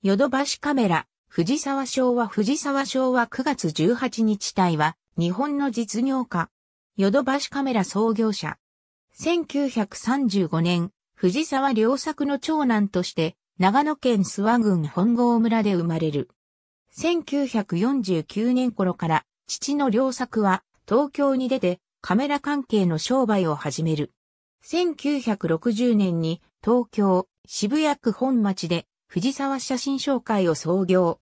ヨドバシカメラ、藤沢昭和藤沢昭和9月18日隊は、日本の実業家。ヨドバシカメラ創業者。1935年、藤沢良作の長男として、長野県諏訪郡本郷村で生まれる。1949年頃から、父の良作は、東京に出て、カメラ関係の商売を始める。1960年に、東京、渋谷区本町で、藤沢写真商会を創業。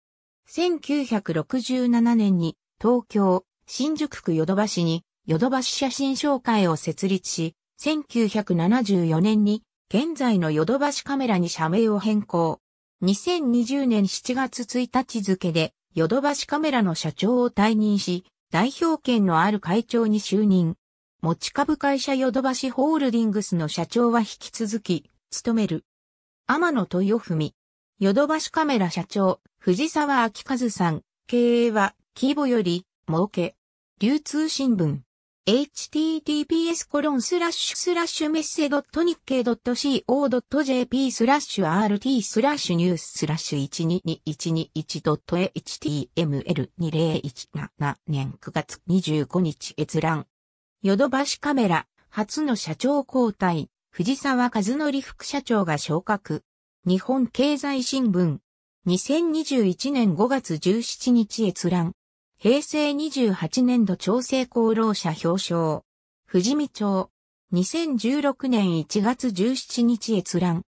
1967年に東京、新宿区ヨドバシにヨドバシ写真商会を設立し、1974年に現在のヨドバシカメラに社名を変更。2020年7月1日付でヨドバシカメラの社長を退任し、代表権のある会長に就任。持ち株会社ヨドバシホールディングスの社長は引き続き、務める。天野豊文。ヨドバシカメラ社長、藤沢明和さん、経営は、規模より、儲け。流通新聞。https コロンスラッシュスラッシュメッセドット日経 .co.jp スラッシュ rt スラッシュニューススラッシュ 1221.html2017 年9月25日閲覧。ヨドバシカメラ、初の社長交代、藤沢和則副社長が昇格。日本経済新聞。2021年5月17日閲覧。平成28年度調整功労者表彰。富士見町。2016年1月17日閲覧。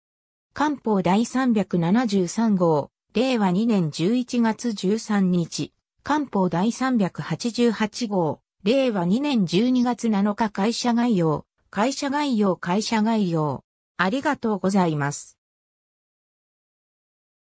官報第373号。令和2年11月13日。官報第388号。令和2年12月7日会社概要。会社概要会社概要。ありがとうございます。